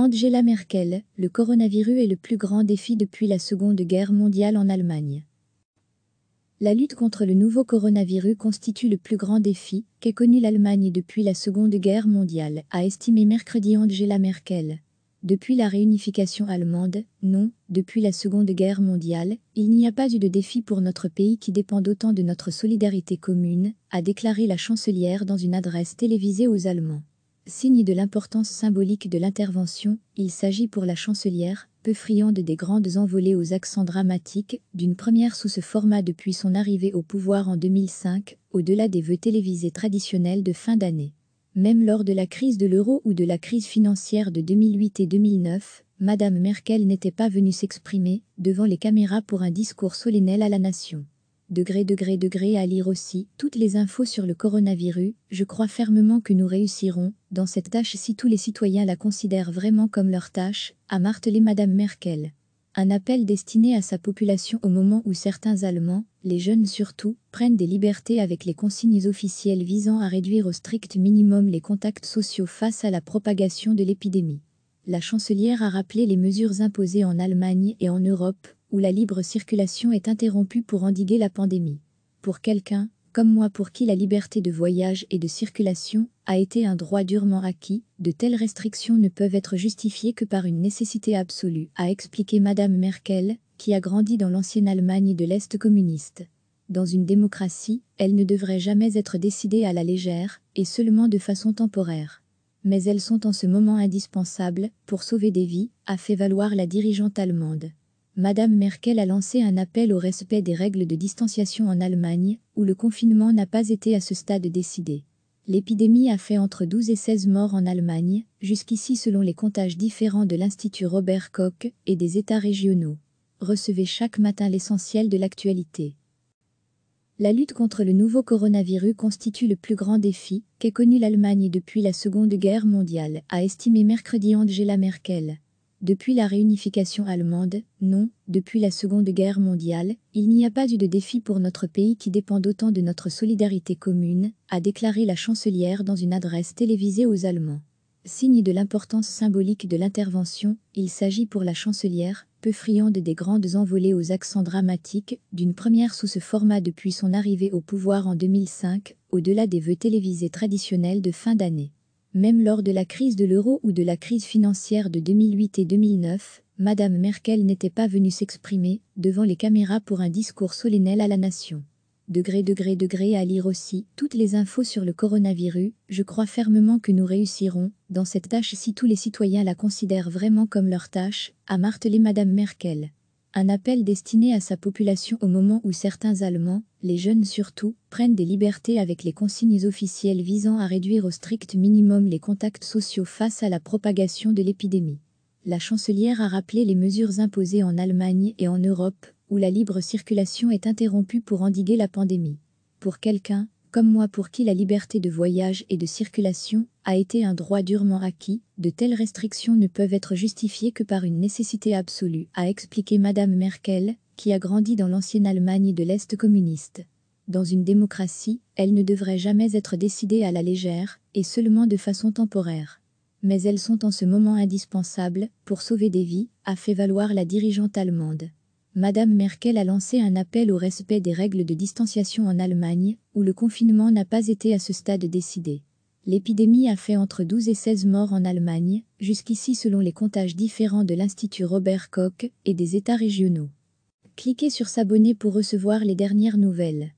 Angela Merkel, le coronavirus est le plus grand défi depuis la Seconde Guerre mondiale en Allemagne. La lutte contre le nouveau coronavirus constitue le plus grand défi qu'ait connu l'Allemagne depuis la Seconde Guerre mondiale, a estimé mercredi Angela Merkel. Depuis la réunification allemande, non, depuis la Seconde Guerre mondiale, il n'y a pas eu de défi pour notre pays qui dépend d'autant de notre solidarité commune, a déclaré la chancelière dans une adresse télévisée aux Allemands. Signe de l'importance symbolique de l'intervention, il s'agit pour la chancelière, peu friande des grandes envolées aux accents dramatiques, d'une première sous ce format depuis son arrivée au pouvoir en 2005, au-delà des vœux télévisés traditionnels de fin d'année. Même lors de la crise de l'euro ou de la crise financière de 2008 et 2009, Madame Merkel n'était pas venue s'exprimer devant les caméras pour un discours solennel à la nation degré, degré, degré à lire aussi toutes les infos sur le coronavirus. Je crois fermement que nous réussirons dans cette tâche si tous les citoyens la considèrent vraiment comme leur tâche, a martelé Madame Merkel. Un appel destiné à sa population au moment où certains Allemands, les jeunes surtout, prennent des libertés avec les consignes officielles visant à réduire au strict minimum les contacts sociaux face à la propagation de l'épidémie. La chancelière a rappelé les mesures imposées en Allemagne et en Europe où la libre circulation est interrompue pour endiguer la pandémie. Pour quelqu'un, comme moi pour qui la liberté de voyage et de circulation a été un droit durement acquis, de telles restrictions ne peuvent être justifiées que par une nécessité absolue, a expliqué Madame Merkel, qui a grandi dans l'ancienne Allemagne de l'Est communiste. Dans une démocratie, elles ne devraient jamais être décidées à la légère, et seulement de façon temporaire. Mais elles sont en ce moment indispensables pour sauver des vies, a fait valoir la dirigeante allemande. Madame Merkel a lancé un appel au respect des règles de distanciation en Allemagne, où le confinement n'a pas été à ce stade décidé. L'épidémie a fait entre 12 et 16 morts en Allemagne, jusqu'ici selon les comptages différents de l'Institut Robert Koch et des États régionaux. Recevez chaque matin l'essentiel de l'actualité. La lutte contre le nouveau coronavirus constitue le plus grand défi qu'ait connu l'Allemagne depuis la Seconde Guerre mondiale, a estimé mercredi Angela Merkel. Depuis la réunification allemande, non, depuis la Seconde Guerre mondiale, il n'y a pas eu de défi pour notre pays qui dépend autant de notre solidarité commune, a déclaré la chancelière dans une adresse télévisée aux Allemands. Signe de l'importance symbolique de l'intervention, il s'agit pour la chancelière, peu friande des grandes envolées aux accents dramatiques, d'une première sous ce format depuis son arrivée au pouvoir en 2005, au-delà des vœux télévisés traditionnels de fin d'année. Même lors de la crise de l'euro ou de la crise financière de 2008 et 2009, Madame Merkel n'était pas venue s'exprimer devant les caméras pour un discours solennel à la nation. Degré, degré, degré à lire aussi toutes les infos sur le coronavirus, je crois fermement que nous réussirons dans cette tâche si tous les citoyens la considèrent vraiment comme leur tâche, a martelé Madame Merkel. Un appel destiné à sa population au moment où certains Allemands, les jeunes surtout, prennent des libertés avec les consignes officielles visant à réduire au strict minimum les contacts sociaux face à la propagation de l'épidémie. La chancelière a rappelé les mesures imposées en Allemagne et en Europe, où la libre circulation est interrompue pour endiguer la pandémie. Pour quelqu'un, comme moi pour qui la liberté de voyage et de circulation a été un droit durement acquis, de telles restrictions ne peuvent être justifiées que par une nécessité absolue, a expliqué Madame Merkel, qui a grandi dans l'ancienne Allemagne de l'Est communiste. Dans une démocratie, elles ne devraient jamais être décidées à la légère, et seulement de façon temporaire. Mais elles sont en ce moment indispensables pour sauver des vies, a fait valoir la dirigeante allemande. Madame Merkel a lancé un appel au respect des règles de distanciation en Allemagne, où le confinement n'a pas été à ce stade décidé. L'épidémie a fait entre 12 et 16 morts en Allemagne, jusqu'ici selon les comptages différents de l'Institut Robert Koch et des États régionaux. Cliquez sur s'abonner pour recevoir les dernières nouvelles.